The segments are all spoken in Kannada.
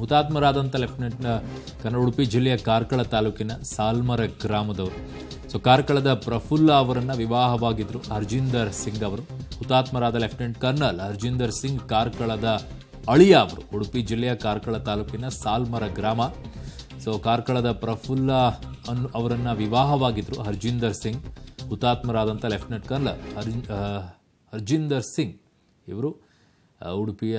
ಹುತಾತ್ಮರಾದಂಥ ಲೆಫ್ಟಿನೆಂಟ್ ಕನ್ನಡ ಉಡುಪಿ ಜಿಲ್ಲೆಯ ಕಾರ್ಕಳ ತಾಲೂಕಿನ ಸಾಲ್ಮರ ಗ್ರಾಮದವರು ಸೊ ಕಾರ್ಕಳದ ಪ್ರಫುಲ್ಲ ಅವರನ್ನು ವಿವಾಹವಾಗಿದ್ದರು ಅರ್ಜಿಂದರ್ ಸಿಂಗ್ ಅವರು ಹುತಾತ್ಮರಾದ ಲೆಫ್ಟಿನೆಂಟ್ ಕರ್ನಲ್ ಅರ್ಜಿಂದರ್ ಸಿಂಗ್ ಕಾರ್ಕಳದ ಅಳಿಯ ಅವರು ಉಡುಪಿ ಜಿಲ್ಲೆಯ ಕಾರ್ಕಳ ತಾಲೂಕಿನ ಸಾಲ್ಮರ ಗ್ರಾಮ ಸೊ ಕಾರ್ಕಳದ ಪ್ರಫುಲ್ಲ ಅನ್ನು ಅವರನ್ನು ವಿವಾಹವಾಗಿದ್ದರು ಹರ್ಜಿಂದರ್ ಸಿಂಗ್ ಹುತಾತ್ಮರಾದಂಥ ಲೆಫ್ಟಿನೆಂಟ್ ಕರ್ನಲ್ ಅರ್ಜಿಂದರ್ ಹರ್ಜಿಂದರ್ ಸಿಂಗ್ ಇವರು ಉಡುಪಿಯ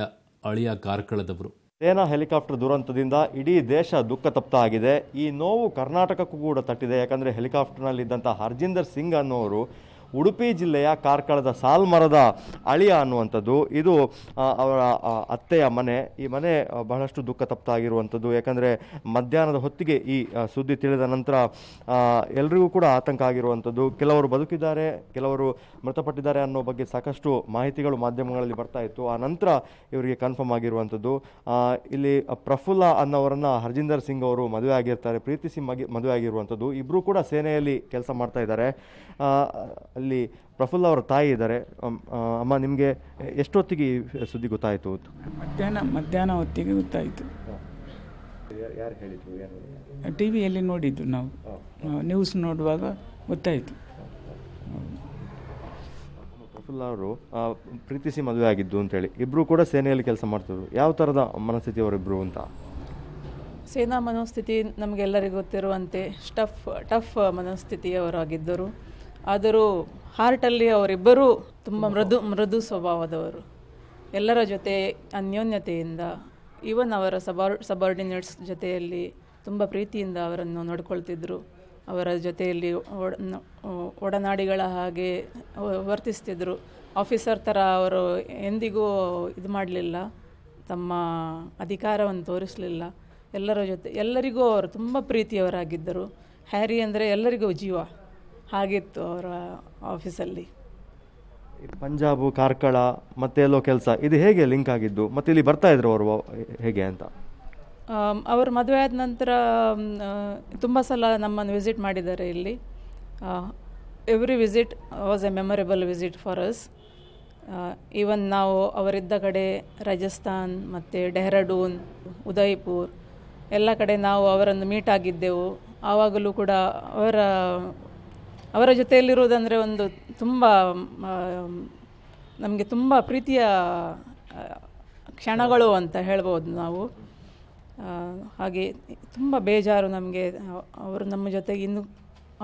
ಅಳಿಯ ಕಾರ್ಕಳದವರು ಸೇನಾ ಹೆಲಿಕಾಪ್ಟರ್ ದುರಂತದಿಂದ ಇಡೀ ದೇಶ ದುಃಖ ತಪ್ತ ಆಗಿದೆ ಈ ನೋವು ಕರ್ನಾಟಕಕ್ಕೂ ಕೂಡ ತಟ್ಟಿದೆ ಯಾಕಂದರೆ ಹೆಲಿಕಾಪ್ಟರ್ನಲ್ಲಿದ್ದಂಥ ಹರ್ಜಿಂದರ್ ಸಿಂಗ್ ಅನ್ನೋರು ಉಡುಪಿ ಜಿಲ್ಲೆಯ ಕಾರ್ಕಳದ ಸಾಲ್ಮರದ ಅಳಿಯ ಅನ್ನುವಂಥದ್ದು ಇದು ಅವರ ಅತ್ತೆಯ ಮನೆ ಈ ಮನೆ ಬಹಳಷ್ಟು ದುಃಖ ಆಗಿರುವಂಥದ್ದು ಯಾಕಂದರೆ ಮಧ್ಯಾಹ್ನದ ಹೊತ್ತಿಗೆ ಈ ಸುದ್ದಿ ತಿಳಿದ ನಂತರ ಎಲ್ರಿಗೂ ಕೂಡ ಆತಂಕ ಆಗಿರುವಂಥದ್ದು ಕೆಲವರು ಬದುಕಿದ್ದಾರೆ ಕೆಲವರು ಮೃತಪಟ್ಟಿದ್ದಾರೆ ಅನ್ನೋ ಬಗ್ಗೆ ಸಾಕಷ್ಟು ಮಾಹಿತಿಗಳು ಮಾಧ್ಯಮಗಳಲ್ಲಿ ಬರ್ತಾ ಇತ್ತು ಆ ನಂತರ ಇವರಿಗೆ ಕನ್ಫರ್ಮ್ ಆಗಿರುವಂಥದ್ದು ಇಲ್ಲಿ ಪ್ರಫುಲ್ಲ ಅನ್ನೋರನ್ನು ಹರ್ಜಿಂದರ್ ಸಿಂಗ್ ಅವರು ಮದುವೆ ಆಗಿರ್ತಾರೆ ಪ್ರೀತಿ ಸಿಂಗ್ ಮದುವೆ ಆಗಿರುವಂಥದ್ದು ಇಬ್ಬರೂ ಕೂಡ ಸೇನೆಯಲ್ಲಿ ಕೆಲಸ ಮಾಡ್ತಾ ಇದ್ದಾರೆ ಅಲ್ಲಿ ಪ್ರಫುಲ್ ಅವರ ತಾಯಿ ಇದ್ದಾರೆ ಅಮ್ಮ ನಿಮಗೆ ಎಷ್ಟೊತ್ತಿಗೆ ಈ ಸುದ್ದಿ ಗೊತ್ತಾಯಿತು ಮಧ್ಯಾಹ್ನ ಮಧ್ಯಾಹ್ನ ಹೊತ್ತಿಗೆ ಗೊತ್ತಾಯಿತು ಯಾರು ಹೇಳಿದ್ರು ಟಿ ವಿಯಲ್ಲಿ ನೋಡಿದ್ದು ನಾವು ನ್ಯೂಸ್ ನೋಡುವಾಗ ಗೊತ್ತಾಯಿತು ಪ್ರಫುಲ್ ಅವರು ಪ್ರೀತಿಸಿ ಮದುವೆ ಆಗಿದ್ದು ಅಂತೇಳಿ ಇಬ್ಬರು ಕೂಡ ಸೇನೆಯಲ್ಲಿ ಕೆಲಸ ಮಾಡ್ತಿದ್ರು ಯಾವ ಥರದ ಮನಸ್ಥಿತಿ ಅವರಿಬ್ಬರು ಅಂತ ಸೇನಾ ಮನೋಸ್ಥಿತಿ ನಮಗೆಲ್ಲರಿಗೂ ಗೊತ್ತಿರುವಂತೆ ಸ್ಟಫ್ ಟಫ್ ಮನಸ್ಥಿತಿಯವರಾಗಿದ್ದರು ಆದರೂ ಹಾರ್ಟಲ್ಲಿ ಅವರಿಬ್ಬರೂ ತುಂಬ ಮೃದು ಮೃದು ಸ್ವಭಾವದವರು ಎಲ್ಲರ ಜೊತೆ ಅನ್ಯೋನ್ಯತೆಯಿಂದ ಈವನ್ ಅವರ ಸಬಾರ್ ಸಬಾರ್ಡಿನೇಟ್ಸ್ ಜೊತೆಯಲ್ಲಿ ತುಂಬ ಪ್ರೀತಿಯಿಂದ ಅವರನ್ನು ನೋಡ್ಕೊಳ್ತಿದ್ರು ಅವರ ಜೊತೆಯಲ್ಲಿ ಒಡನಾಡಿಗಳ ಹಾಗೆ ವರ್ತಿಸ್ತಿದ್ರು ಆಫೀಸರ್ ಥರ ಅವರು ಎಂದಿಗೂ ಇದು ಮಾಡಲಿಲ್ಲ ತಮ್ಮ ಅಧಿಕಾರವನ್ನು ತೋರಿಸಲಿಲ್ಲ ಎಲ್ಲರ ಜೊತೆ ಎಲ್ಲರಿಗೂ ಅವರು ತುಂಬ ಪ್ರೀತಿಯವರಾಗಿದ್ದರು ಹ್ಯಾರಿ ಅಂದರೆ ಎಲ್ಲರಿಗೂ ಜೀವ ಹಾಗಿತ್ತು ಅವರ ಆಫೀಸಲ್ಲಿ ಪಂಜಾಬು ಕಾರ್ಕಳ ಮತ್ತೆ ಎಲ್ಲೋ ಕೆಲಸ ಇದು ಹೇಗೆ ಲಿಂಕ್ ಆಗಿದ್ದು ಮತ್ತೆ ಇಲ್ಲಿ ಬರ್ತಾ ಇದ್ರು ಅವರು ಹೇಗೆ ಅಂತ ಅವರು ಮದುವೆ ಆದ ನಂತರ ತುಂಬ ಸಲ ನಮ್ಮನ್ನು ವಿಸಿಟ್ ಮಾಡಿದ್ದಾರೆ ಇಲ್ಲಿ every visit was a memorable visit for us even ನಾವು ಅವರಿದ್ದ ಕಡೆ ರಾಜಸ್ಥಾನ್ ಮತ್ತು ಡೆಹ್ರಾಡೂನ್ ಉದಯ್ಪುರ್ ಎಲ್ಲ ಕಡೆ ನಾವು ಅವರನ್ನು ಮೀಟ್ ಆಗಿದ್ದೆವು ಆವಾಗಲೂ ಕೂಡ ಅವರ ಅವರ ಜೊತೆಯಲ್ಲಿರುವುದಂದರೆ ಒಂದು ತುಂಬ ನಮಗೆ ತುಂಬ ಪ್ರೀತಿಯ ಕ್ಷಣಗಳು ಅಂತ ಹೇಳ್ಬೋದು ನಾವು ಹಾಗೆ ತುಂಬ ಬೇಜಾರು ನಮಗೆ ಅವರು ನಮ್ಮ ಜೊತೆಗೆ ಇನ್ನು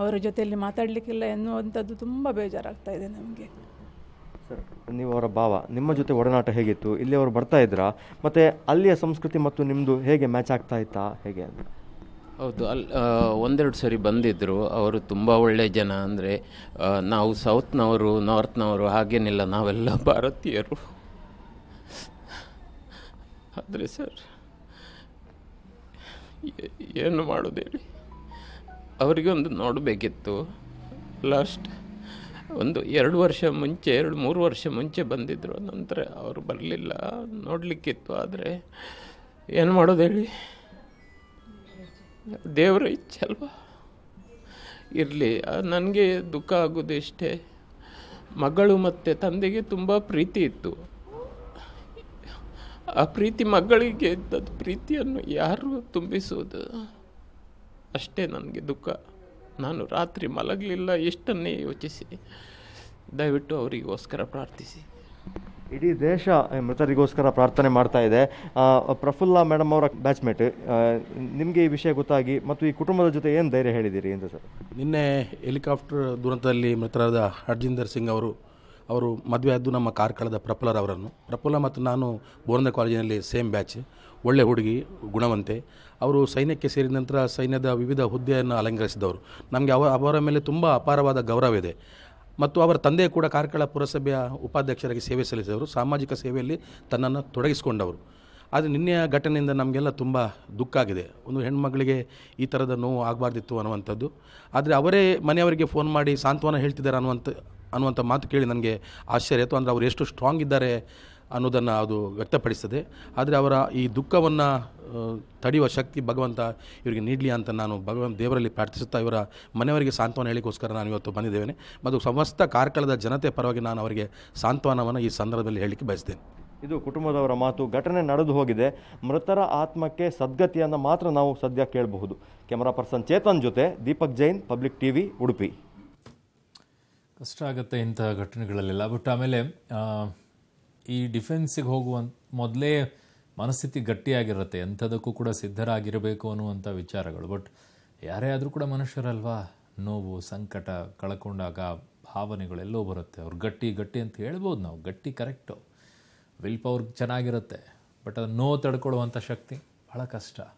ಅವರ ಜೊತೆಯಲ್ಲಿ ಮಾತಾಡಲಿಕ್ಕಿಲ್ಲ ಎನ್ನುವಂಥದ್ದು ತುಂಬ ಬೇಜಾರಾಗ್ತಾ ಇದೆ ನಮಗೆ ಸರ್ ನೀವು ಅವರ ಭಾವ ನಿಮ್ಮ ಜೊತೆ ಒಡನಾಟ ಹೇಗಿತ್ತು ಇಲ್ಲಿ ಅವರು ಬರ್ತಾ ಇದ್ರಾ ಮತ್ತು ಅಲ್ಲಿಯ ಸಂಸ್ಕೃತಿ ಮತ್ತು ನಿಮ್ಮದು ಹೇಗೆ ಮ್ಯಾಚ್ ಆಗ್ತಾ ಇತ್ತಾ ಹೇಗೆ ಅಂತ ಹೌದು ಅಲ್ಲಿ ಒಂದೆರಡು ಸರಿ ಬಂದಿದ್ದರು ಅವರು ತುಂಬ ಒಳ್ಳೆಯ ಜನ ಅಂದರೆ ನಾವು ಸೌತ್ನವರು ನಾರ್ತ್ನವರು ಹಾಗೇನಿಲ್ಲ ನಾವೆಲ್ಲ ಭಾರತೀಯರು ಆದರೆ ಸರ್ ಏನು ಮಾಡೋದೇಳಿ ಅವರಿಗೆ ಒಂದು ನೋಡಬೇಕಿತ್ತು ಲಾಸ್ಟ್ ಒಂದು ಎರಡು ವರ್ಷ ಮುಂಚೆ ಎರಡು ಮೂರು ವರ್ಷ ಮುಂಚೆ ಬಂದಿದ್ದರು ನಂತರ ಅವರು ಬರಲಿಲ್ಲ ನೋಡಲಿಕ್ಕಿತ್ತು ಆದರೆ ಏನು ಮಾಡೋದು ಹೇಳಿ ದೇವರ ಇಚ್ಛಲ್ವ ಇರಲಿ ನನಗೆ ದುಃಖ ಆಗೋದು ಇಷ್ಟೇ ಮಗಳು ಮತ್ತು ತಂದೆಗೆ ತುಂಬ ಪ್ರೀತಿ ಇತ್ತು ಆ ಪ್ರೀತಿ ಮಗಳಿಗೆ ಇದ್ದದ್ದು ಪ್ರೀತಿಯನ್ನು ಯಾರು ತುಂಬಿಸುವುದು ಅಷ್ಟೇ ನನಗೆ ದುಃಖ ನಾನು ರಾತ್ರಿ ಮಲಗಲಿಲ್ಲ ಎಷ್ಟನ್ನೇ ಯೋಚಿಸಿ ದಯವಿಟ್ಟು ಅವರಿಗೋಸ್ಕರ ಪ್ರಾರ್ಥಿಸಿ ಇಡೀ ದೇಶ ಮೃತರಿಗೋಸ್ಕರ ಪ್ರಾರ್ಥನೆ ಮಾಡ್ತಾ ಇದೆ ಪ್ರಫುಲ್ಲ ಮೇಡಮ್ ಅವರ ಬ್ಯಾಚ್ಮೇಟ್ ನಿಮಗೆ ಈ ವಿಷಯ ಗೊತ್ತಾಗಿ ಮತ್ತು ಈ ಕುಟುಂಬದ ಜೊತೆ ಏನು ಧೈರ್ಯ ಹೇಳಿದ್ದೀರಿ ಅಂತ ಸರ್ ನಿನ್ನೆ ಹೆಲಿಕಾಪ್ಟರ್ ದುರಂತದಲ್ಲಿ ಮೃತರಾದ ಹರ್ಜಿಂದರ್ ಸಿಂಗ್ ಅವರು ಅವರು ಮದುವೆ ಆದ್ದು ನಮ್ಮ ಕಾರ್ಕಳದ ಪ್ರಫುಲ್ಲರ್ ಅವರನ್ನು ಪ್ರಫುಲ್ಲ ಮತ್ತು ನಾನು ಬೋರಂದ ಕಾಲೇಜಿನಲ್ಲಿ ಸೇಮ್ ಬ್ಯಾಚ್ ಒಳ್ಳೆ ಹುಡುಗಿ ಗುಣವಂತೆ ಅವರು ಸೈನ್ಯಕ್ಕೆ ಸೇರಿದ ನಂತರ ಸೈನ್ಯದ ವಿವಿಧ ಹುದ್ದೆಯನ್ನು ಅಲಂಕರಿಸಿದವರು ನಮಗೆ ಅವರ ಮೇಲೆ ತುಂಬ ಅಪಾರವಾದ ಗೌರವ ಇದೆ ಮತ್ತು ಅವರ ತಂದೆ ಕೂಡ ಕಾರ್ಕಳ ಪುರಸಭೆಯ ಉಪಾಧ್ಯಕ್ಷರಾಗಿ ಸೇವೆ ಸಲ್ಲಿಸಿದರು ಸಾಮಾಜಿಕ ಸೇವೆಯಲ್ಲಿ ತನ್ನನ್ನು ತೊಡಗಿಸಿಕೊಂಡವರು ಆದರೆ ನಿನ್ನೆಯ ಘಟನೆಯಿಂದ ನಮಗೆಲ್ಲ ತುಂಬ ದುಃಖ ಆಗಿದೆ ಒಂದು ಹೆಣ್ಮಗಳಿಗೆ ಈ ಥರದ ನೋವು ಆಗಬಾರ್ದಿತ್ತು ಅನ್ನುವಂಥದ್ದು ಆದರೆ ಅವರೇ ಮನೆಯವರಿಗೆ ಫೋನ್ ಮಾಡಿ ಸಾಂತ್ವನ ಹೇಳ್ತಿದ್ದಾರೆ ಅನ್ನುವಂಥ ಅನ್ನುವಂಥ ಮಾತು ಕೇಳಿ ನನಗೆ ಆಶ್ಚರ್ಯ ಆಯಿತು ಅಂದರೆ ಅವರು ಎಷ್ಟು ಸ್ಟ್ರಾಂಗ್ ಇದ್ದಾರೆ ಅನ್ನೋದನ್ನು ಅದು ವ್ಯಕ್ತಪಡಿಸ್ತದೆ ಆದರೆ ಅವರ ಈ ದುಃಖವನ್ನು ತಡೆಯುವ ಶಕ್ತಿ ಭಗವಂತ ಇವರಿಗೆ ನೀಡಲಿ ಅಂತ ನಾನು ಭಗವಂತ ದೇವರಲ್ಲಿ ಪ್ರಾರ್ಥಿಸುತ್ತಾ ಇವರ ಮನೆಯವರಿಗೆ ಸಾಂತ್ವನ ಹೇಳಿಕೋಸ್ಕರ ನಾನು ಇವತ್ತು ಬಂದಿದ್ದೇನೆ ಮತ್ತು ಸಮಸ್ತ ಕಾರ್ಕಳದ ಜನತೆ ಪರವಾಗಿ ನಾನು ಅವರಿಗೆ ಸಾಂತ್ವನವನ್ನು ಈ ಸಂದರ್ಭದಲ್ಲಿ ಹೇಳಲಿಕ್ಕೆ ಬಯಸ್ತೇನೆ ಇದು ಕುಟುಂಬದವರ ಮಾತು ಘಟನೆ ನಡೆದು ಹೋಗಿದೆ ಮೃತರ ಆತ್ಮಕ್ಕೆ ಸದ್ಗತಿಯನ್ನು ಮಾತ್ರ ನಾವು ಸದ್ಯ ಕೇಳಬಹುದು ಕ್ಯಾಮರಾ ಪರ್ಸನ್ ಚೇತನ್ ಜೊತೆ ದೀಪಕ್ ಜೈನ್ ಪಬ್ಲಿಕ್ ಟಿವಿ ಉಡುಪಿ ಕಷ್ಟ ಆಗುತ್ತೆ ಇಂಥ ಘಟನೆಗಳಲ್ಲೆಲ್ಲ ಬಟ್ ಆಮೇಲೆ ಈ ಡಿಫೆನ್ಸಿಗೆ ಹೋಗುವ ಮೊದಲೇ ಮನಸ್ಥಿತಿ ಗಟ್ಟಿಯಾಗಿರುತ್ತೆ ಎಂಥದಕ್ಕೂ ಕೂಡ ಸಿದ್ಧರಾಗಿರಬೇಕು ಅನ್ನುವಂಥ ವಿಚಾರಗಳು ಬಟ್ ಯಾರೇ ಆದರೂ ಕೂಡ ಮನುಷ್ಯರಲ್ವಾ ನೋವು ಸಂಕಟ ಕಳ್ಕೊಂಡಾಗ ಭಾವನೆಗಳೆಲ್ಲೋ ಬರುತ್ತೆ ಅವ್ರು ಗಟ್ಟಿ ಗಟ್ಟಿ ಅಂತ ಹೇಳ್ಬೋದು ನಾವು ಗಟ್ಟಿ ಕರೆಕ್ಟು ವಿಲ್ ಪವರ್ ಚೆನ್ನಾಗಿರುತ್ತೆ ಬಟ್ ಅದು ನೋವು ತಡ್ಕೊಳ್ಳುವಂಥ ಶಕ್ತಿ ಭಾಳ ಕಷ್ಟ